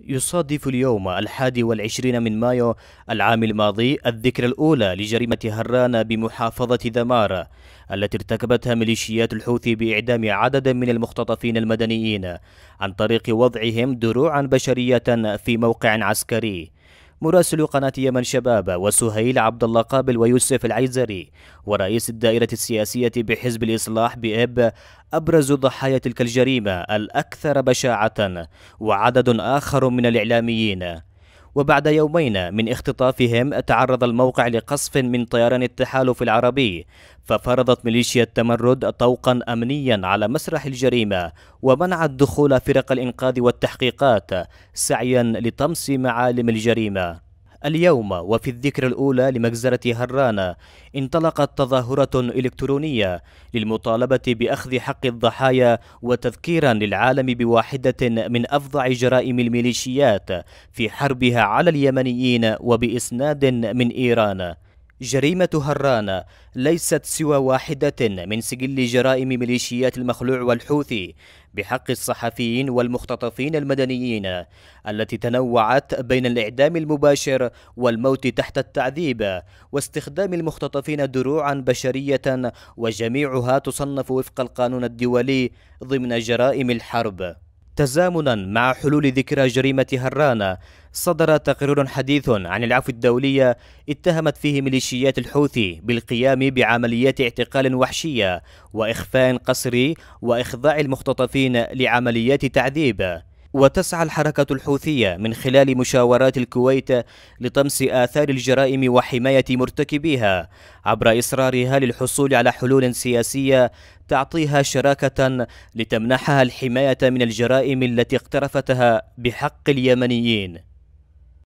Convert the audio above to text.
يصادف اليوم الحادي والعشرين من مايو العام الماضي الذكرى الأولى لجريمة هران بمحافظة ذمارة التي ارتكبتها ميليشيات الحوثي بإعدام عدد من المختطفين المدنيين عن طريق وضعهم دروعا بشرية في موقع عسكري مراسل قناة يمن شباب وسهيل عبد الله قابل ويوسف العيزري ورئيس الدائرة السياسية بحزب الإصلاح بإب أبرز ضحايا تلك الجريمة الأكثر بشاعة وعدد آخر من الإعلاميين وبعد يومين من اختطافهم تعرض الموقع لقصف من طيران التحالف العربي ففرضت ميليشيا التمرد طوقا أمنيا على مسرح الجريمة ومنعت دخول فرق الإنقاذ والتحقيقات سعيا لطمس معالم الجريمة اليوم وفي الذكرى الأولى لمجزرة هرانة انطلقت تظاهرة إلكترونية للمطالبة بأخذ حق الضحايا وتذكيرا للعالم بواحدة من أفظع جرائم الميليشيات في حربها على اليمنيين وبإسناد من إيران جريمة هران ليست سوى واحدة من سجل جرائم ميليشيات المخلوع والحوثي بحق الصحفيين والمختطفين المدنيين التي تنوعت بين الإعدام المباشر والموت تحت التعذيب واستخدام المختطفين دروعا بشرية وجميعها تصنف وفق القانون الدولي ضمن جرائم الحرب تزامنا مع حلول ذكرى جريمة هران صدر تقرير حديث عن العفو الدولية اتهمت فيه ميليشيات الحوثي بالقيام بعمليات اعتقال وحشية وإخفاء قسري وإخضاع المختطفين لعمليات تعذيب وتسعى الحركة الحوثية من خلال مشاورات الكويت لطمس آثار الجرائم وحماية مرتكبيها عبر إصرارها للحصول على حلول سياسية تعطيها شراكة لتمنحها الحماية من الجرائم التي اقترفتها بحق اليمنيين